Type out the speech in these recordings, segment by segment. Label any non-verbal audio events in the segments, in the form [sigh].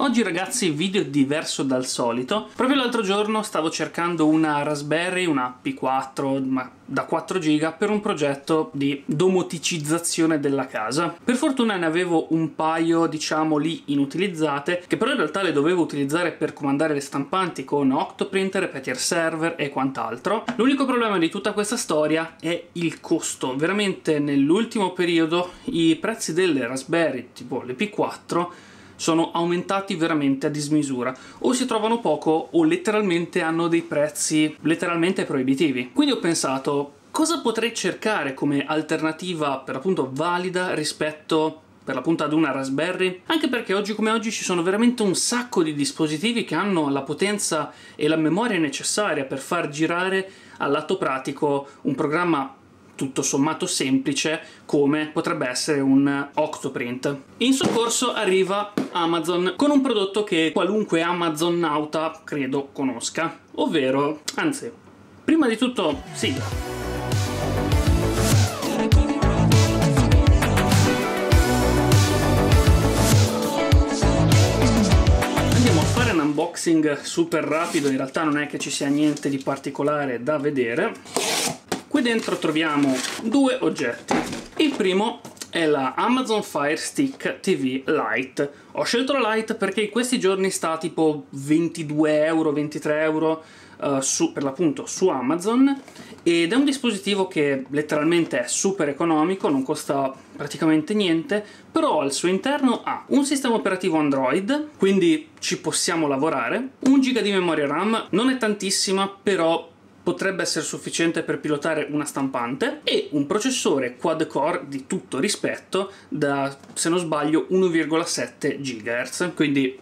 Oggi ragazzi video diverso dal solito, proprio l'altro giorno stavo cercando una Raspberry, una P4, ma da 4 giga per un progetto di domoticizzazione della casa. Per fortuna ne avevo un paio, diciamo lì, inutilizzate, che però in realtà le dovevo utilizzare per comandare le stampanti con Octoprinter, Petier Server e quant'altro. L'unico problema di tutta questa storia è il costo. Veramente nell'ultimo periodo i prezzi delle Raspberry, tipo le P4, sono aumentati veramente a dismisura o si trovano poco o letteralmente hanno dei prezzi letteralmente proibitivi. Quindi ho pensato cosa potrei cercare come alternativa per l'appunto valida rispetto per l'appunto ad una Raspberry, anche perché oggi come oggi ci sono veramente un sacco di dispositivi che hanno la potenza e la memoria necessaria per far girare al lato pratico un programma tutto sommato semplice come potrebbe essere un Octoprint. In soccorso arriva Amazon con un prodotto che qualunque Amazon nauta credo conosca, ovvero, anzi, prima di tutto, sigla. unboxing super rapido, in realtà non è che ci sia niente di particolare da vedere. Qui dentro troviamo due oggetti. Il primo è la Amazon Fire Stick TV Lite. Ho scelto la Lite perché in questi giorni sta tipo 22 euro, 23 euro uh, su, per l'appunto su Amazon ed è un dispositivo che letteralmente è super economico, non costa praticamente niente, però al suo interno ha un sistema operativo Android, quindi ci possiamo lavorare, 1 giga di memoria RAM, non è tantissima, però potrebbe essere sufficiente per pilotare una stampante e un processore quad-core di tutto rispetto da, se non sbaglio, 1,7 GHz, quindi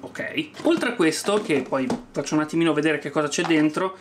ok. Oltre a questo, che poi faccio un attimino vedere che cosa c'è dentro,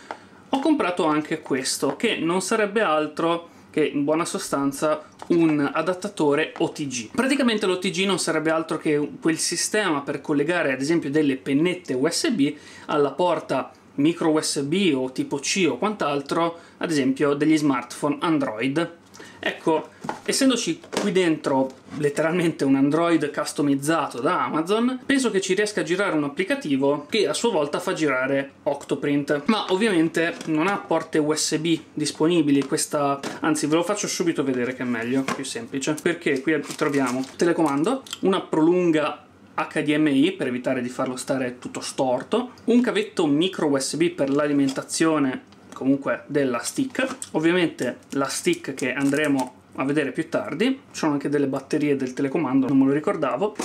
ho comprato anche questo, che non sarebbe altro che in buona sostanza un adattatore OTG. Praticamente l'OTG non sarebbe altro che quel sistema per collegare ad esempio delle pennette USB alla porta micro USB o tipo C o quant'altro, ad esempio degli smartphone Android. Ecco, essendoci qui dentro letteralmente un Android customizzato da Amazon, penso che ci riesca a girare un applicativo che a sua volta fa girare Octoprint. Ma ovviamente non ha porte USB disponibili, questa anzi ve lo faccio subito vedere che è meglio, più semplice, perché qui troviamo telecomando, una prolunga HDMI per evitare di farlo stare tutto storto, un cavetto micro USB per l'alimentazione comunque della stick, ovviamente la stick che andremo a vedere più tardi, ci sono anche delle batterie del telecomando, non me lo ricordavo,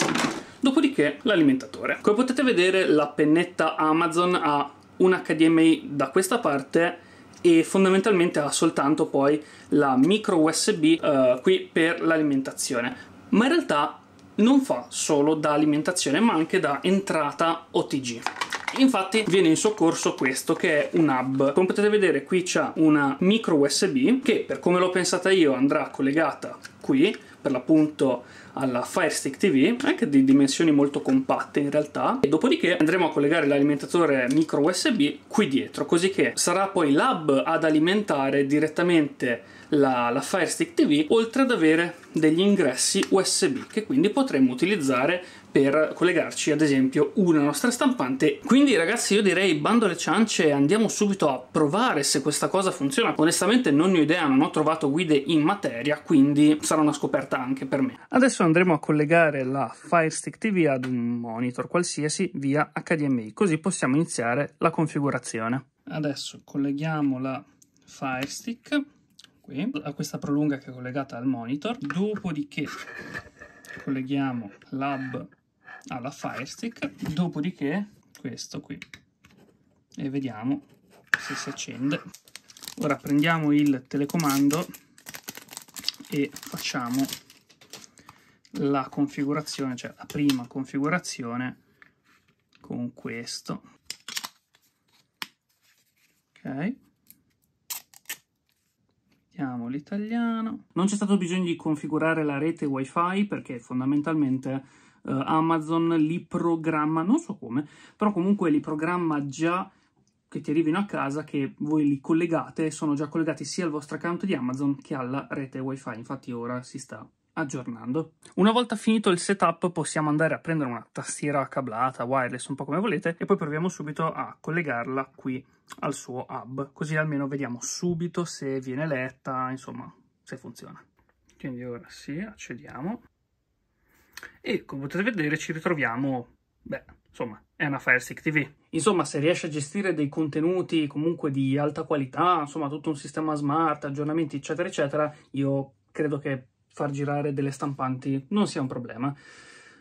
dopodiché l'alimentatore. Come potete vedere la pennetta Amazon ha un HDMI da questa parte e fondamentalmente ha soltanto poi la micro USB eh, qui per l'alimentazione, ma in realtà non fa solo da alimentazione ma anche da entrata OTG. Infatti viene in soccorso questo che è un hub. Come potete vedere qui c'è una micro USB che per come l'ho pensata io andrà collegata qui per l'appunto alla Fire Stick TV, anche di dimensioni molto compatte in realtà, e dopodiché andremo a collegare l'alimentatore micro USB qui dietro, così che sarà poi l'hub ad alimentare direttamente la, la Fire Stick TV, oltre ad avere degli ingressi USB che quindi potremo utilizzare per collegarci ad esempio una nostra stampante quindi ragazzi io direi bando alle ciance e andiamo subito a provare se questa cosa funziona onestamente non ne ho idea non ho trovato guide in materia quindi sarà una scoperta anche per me adesso Adesso andremo a collegare la Fire Stick TV ad un monitor qualsiasi via HDMI, così possiamo iniziare la configurazione. Adesso colleghiamo la Fire Stick qui, a questa prolunga che è collegata al monitor, dopodiché colleghiamo l'hub alla Fire Stick, dopodiché questo qui e vediamo se si accende. Ora prendiamo il telecomando e facciamo la configurazione, cioè la prima configurazione con questo. Ok. Mettiamo l'italiano. Non c'è stato bisogno di configurare la rete wifi perché fondamentalmente Uh, Amazon li programma, non so come, però comunque li programma già che ti arrivino a casa, che voi li collegate, sono già collegati sia al vostro account di Amazon che alla rete wifi, infatti ora si sta aggiornando. Una volta finito il setup possiamo andare a prendere una tastiera cablata, wireless, un po' come volete e poi proviamo subito a collegarla qui al suo hub, così almeno vediamo subito se viene letta, insomma, se funziona. Quindi ora sì, accediamo e come potete vedere ci ritroviamo, beh, insomma, è una Firestick TV. Insomma, se riesce a gestire dei contenuti comunque di alta qualità, insomma, tutto un sistema smart, aggiornamenti, eccetera, eccetera, io credo che far girare delle stampanti non sia un problema.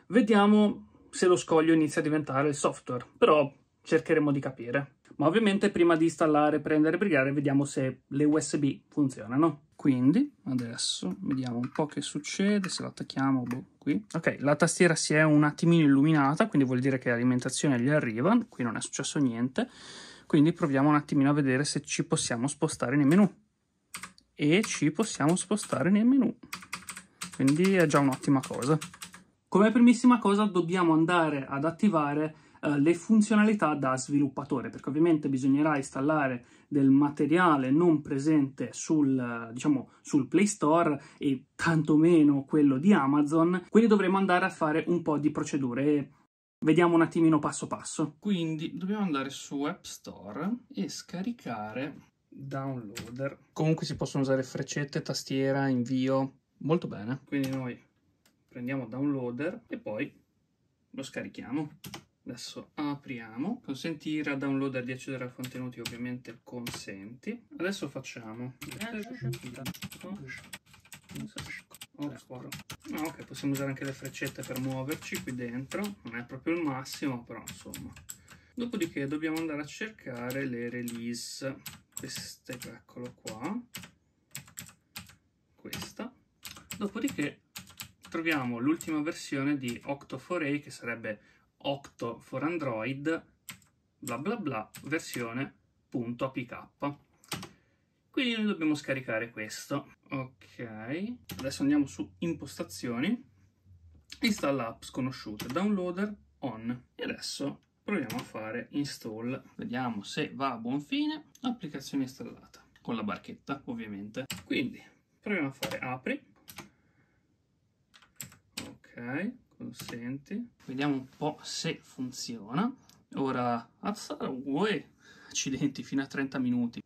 Vediamo se lo scoglio inizia a diventare il software, però cercheremo di capire. Ma ovviamente prima di installare, prendere e brigare, vediamo se le USB funzionano. Quindi adesso vediamo un po' che succede, se lo attacchiamo boh, qui. Ok, la tastiera si è un attimino illuminata, quindi vuol dire che l'alimentazione gli arriva, qui non è successo niente. Quindi proviamo un attimino a vedere se ci possiamo spostare nei menu. E ci possiamo spostare nei menu quindi è già un'ottima cosa. Come primissima cosa dobbiamo andare ad attivare eh, le funzionalità da sviluppatore, perché ovviamente bisognerà installare del materiale non presente sul, eh, diciamo, sul Play Store e tantomeno quello di Amazon, quindi dovremo andare a fare un po' di procedure. Vediamo un attimino passo passo. Quindi dobbiamo andare su App Store e scaricare Downloader. Comunque si possono usare freccette, tastiera, invio, Molto bene. Quindi noi prendiamo downloader e poi lo scarichiamo. Adesso apriamo, consentire a downloader di accedere al contenuti, ovviamente consenti. Adesso facciamo... Oh, ah, ok, possiamo usare anche le freccette per muoverci qui dentro, non è proprio il massimo, però insomma. Dopodiché dobbiamo andare a cercare le release, queste, eccolo qua. Dopodiché troviamo l'ultima versione di Octo 4 A che sarebbe Octo for Android bla bla bla versione.apk. Quindi noi dobbiamo scaricare questo. Ok, adesso andiamo su impostazioni, installa app sconosciute, downloader on e adesso proviamo a fare install. Vediamo se va a buon fine. Applicazione installata con la barchetta, ovviamente. Quindi proviamo a fare apri ok consenti vediamo un po' se funziona ora uè accidenti fino a 30 minuti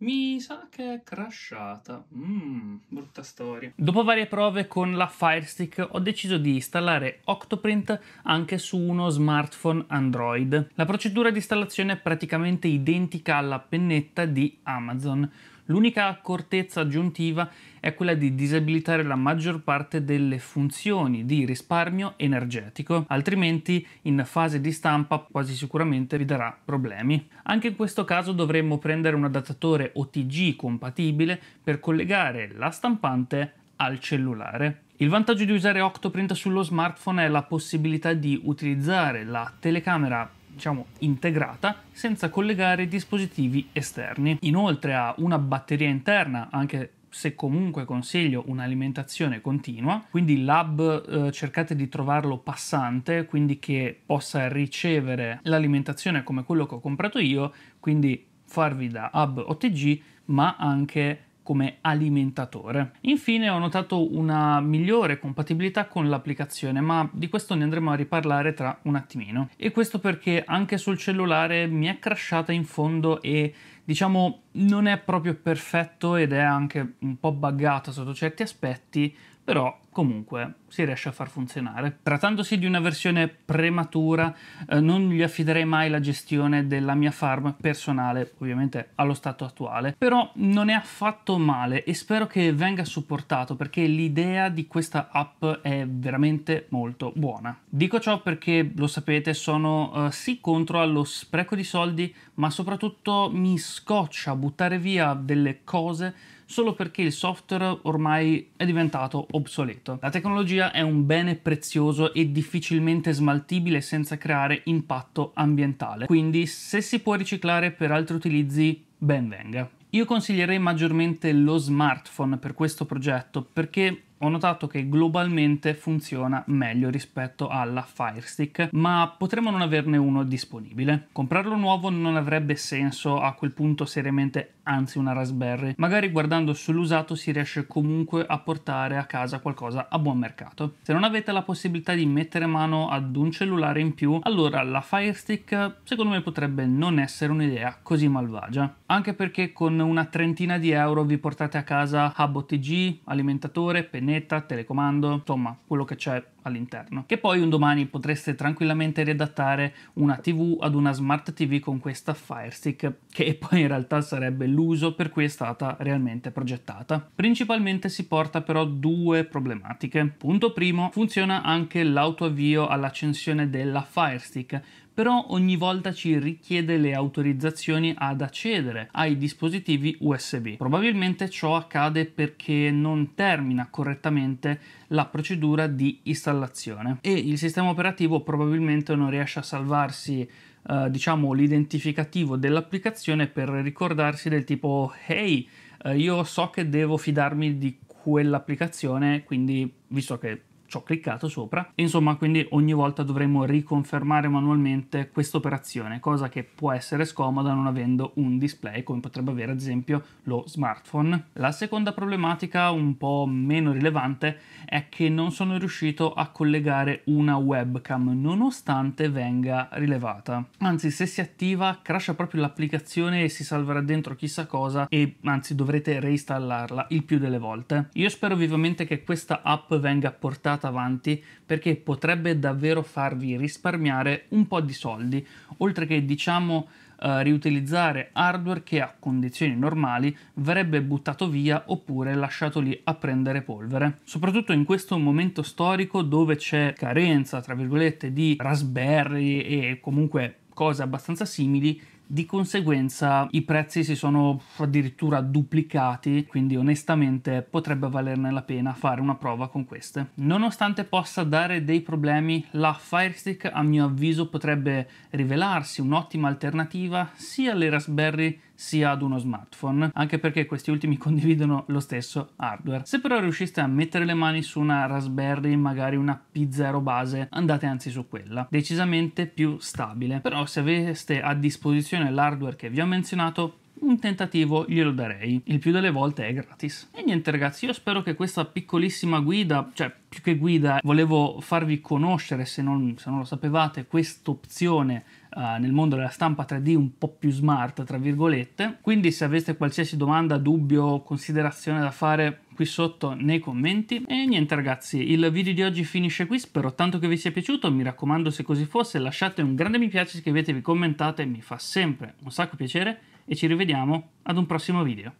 mi sa che è crashata. Mmm, brutta storia. Dopo varie prove con la Firestick ho deciso di installare Octoprint anche su uno smartphone Android. La procedura di installazione è praticamente identica alla pennetta di Amazon. L'unica accortezza aggiuntiva è quella di disabilitare la maggior parte delle funzioni di risparmio energetico, altrimenti in fase di stampa quasi sicuramente vi darà problemi. Anche in questo caso dovremmo prendere un adattatore OTG compatibile per collegare la stampante al cellulare. Il vantaggio di usare Octoprint sullo smartphone è la possibilità di utilizzare la telecamera diciamo, integrata senza collegare dispositivi esterni. Inoltre ha una batteria interna, anche se comunque consiglio un'alimentazione continua, quindi il lab eh, cercate di trovarlo passante, quindi che possa ricevere l'alimentazione come quello che ho comprato io, quindi farvi da hub OTG, ma anche come alimentatore. Infine ho notato una migliore compatibilità con l'applicazione, ma di questo ne andremo a riparlare tra un attimino. E questo perché anche sul cellulare mi è crashata in fondo e diciamo non è proprio perfetto ed è anche un po' buggata sotto certi aspetti, però comunque si riesce a far funzionare. Trattandosi di una versione prematura, eh, non gli affiderei mai la gestione della mia farm personale, ovviamente allo stato attuale, però non è affatto male e spero che venga supportato perché l'idea di questa app è veramente molto buona. Dico ciò perché lo sapete, sono eh, sì contro allo spreco di soldi, ma soprattutto mi scoccia buttare via delle cose solo perché il software ormai è diventato obsoleto. La tecnologia è un bene prezioso e difficilmente smaltibile senza creare impatto ambientale, quindi se si può riciclare per altri utilizzi, ben venga. Io consiglierei maggiormente lo smartphone per questo progetto perché ho notato che globalmente funziona meglio rispetto alla Fire Stick, ma potremmo non averne uno disponibile. Comprarlo nuovo non avrebbe senso a quel punto seriamente, anzi una Raspberry. Magari guardando sull'usato si riesce comunque a portare a casa qualcosa a buon mercato. Se non avete la possibilità di mettere mano ad un cellulare in più, allora la Fire Stick secondo me potrebbe non essere un'idea così malvagia. Anche perché con una trentina di euro vi portate a casa hub OTG, alimentatore, pennello, macchinetta, telecomando, insomma quello che c'è all'interno, che poi un domani potreste tranquillamente riadattare una TV ad una smart TV con questa Fire Stick, che poi in realtà sarebbe l'uso per cui è stata realmente progettata. Principalmente si porta però due problematiche. Punto primo, funziona anche l'autoavvio all'accensione della Fire Stick, però ogni volta ci richiede le autorizzazioni ad accedere ai dispositivi USB. Probabilmente ciò accade perché non termina correttamente la procedura di installazione e il sistema operativo probabilmente non riesce a salvarsi eh, diciamo l'identificativo dell'applicazione per ricordarsi del tipo hey eh, io so che devo fidarmi di quell'applicazione quindi visto che ci ho cliccato sopra. insomma, quindi ogni volta dovremo riconfermare manualmente questa operazione, cosa che può essere scomoda non avendo un display come potrebbe avere ad esempio lo smartphone. La seconda problematica, un po' meno rilevante, è che non sono riuscito a collegare una webcam nonostante venga rilevata. Anzi, se si attiva, crasha proprio l'applicazione e si salverà dentro chissà cosa e anzi dovrete reinstallarla il più delle volte. Io spero vivamente che questa app venga portata portate avanti perché potrebbe davvero farvi risparmiare un po' di soldi, oltre che diciamo eh, riutilizzare hardware che a condizioni normali verrebbe buttato via oppure lasciato lì a prendere polvere. Soprattutto in questo momento storico dove c'è carenza, tra virgolette, di Raspberry e comunque cose abbastanza simili, di conseguenza i prezzi si sono addirittura duplicati, quindi onestamente potrebbe valerne la pena fare una prova con queste. Nonostante possa dare dei problemi, la Fire Stick a mio avviso potrebbe rivelarsi un'ottima alternativa sia alle Raspberry sia ad uno smartphone, anche perché questi ultimi [laughs] condividono lo stesso hardware. Se però riusciste a mettere le mani su una Raspberry, magari una P0 base, andate anzi su quella, decisamente più stabile. Però se aveste a disposizione l'hardware che vi ho menzionato, un tentativo glielo darei. Il più delle volte è gratis. E niente ragazzi, io spero che questa piccolissima guida, cioè più che guida, volevo farvi conoscere, se non, se non lo sapevate, quest'opzione Uh, nel mondo della stampa 3D un po' più smart, tra virgolette. Quindi se aveste qualsiasi domanda, dubbio, considerazione da fare qui sotto nei commenti. E niente ragazzi, il video di oggi finisce qui, spero tanto che vi sia piaciuto, mi raccomando se così fosse lasciate un grande mi piace, iscrivetevi, commentate, mi fa sempre un sacco piacere e ci rivediamo ad un prossimo video.